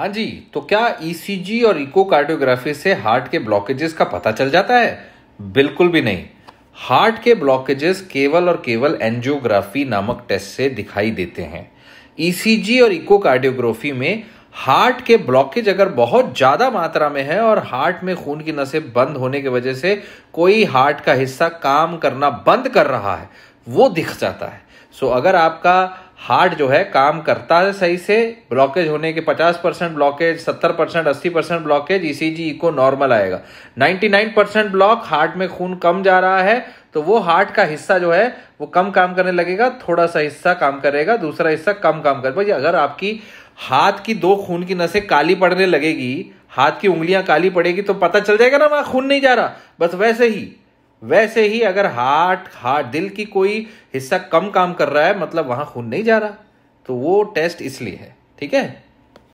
हाँ जी तो क्या ईसीजी e और इकोकार्डियोग्राफी से हार्ट के ब्लॉकेजेस का पता चल जाता है बिल्कुल भी नहीं हार्ट के ब्लॉकेजेस केवल और केवल एंजियोग्राफी नामक टेस्ट से दिखाई देते हैं ईसीजी e और इकोकार्डियोग्राफी में हार्ट के ब्लॉकेज अगर बहुत ज़्यादा मात्रा में है और हार्ट में खून की नसें बंद होने की वजह से कोई हार्ट का हिस्सा काम करना बंद कर रहा है वो दिख जाता है सो अगर आपका हार्ट जो है काम करता है सही से ब्लॉकेज होने के 50 परसेंट ब्लॉकेज 70 परसेंट अस्सी percent blockage ECG echo normal आएगा 99 परसेंट ब्लॉक हार्ट में खून कम जा रहा है तो वो हार्ट का हिस्सा जो है वो कम काम करने लगेगा थोड़ा सा हिस्सा काम करेगा दूसरा हिस्सा कम काम कर भाई अगर आपकी हाथ की दो खून की नसें काली पड़ने लगेगी हाथ की उंगलियां काली पड़ेगी तो पता चल जाएगा ना वहां खून नहीं जा रहा बस वैसे ही वैसे ही अगर हार्ट हार्ट दिल की कोई हिस्सा कम काम कर रहा है मतलब वहां खून नहीं जा रहा तो वो टेस्ट इसलिए है ठीक है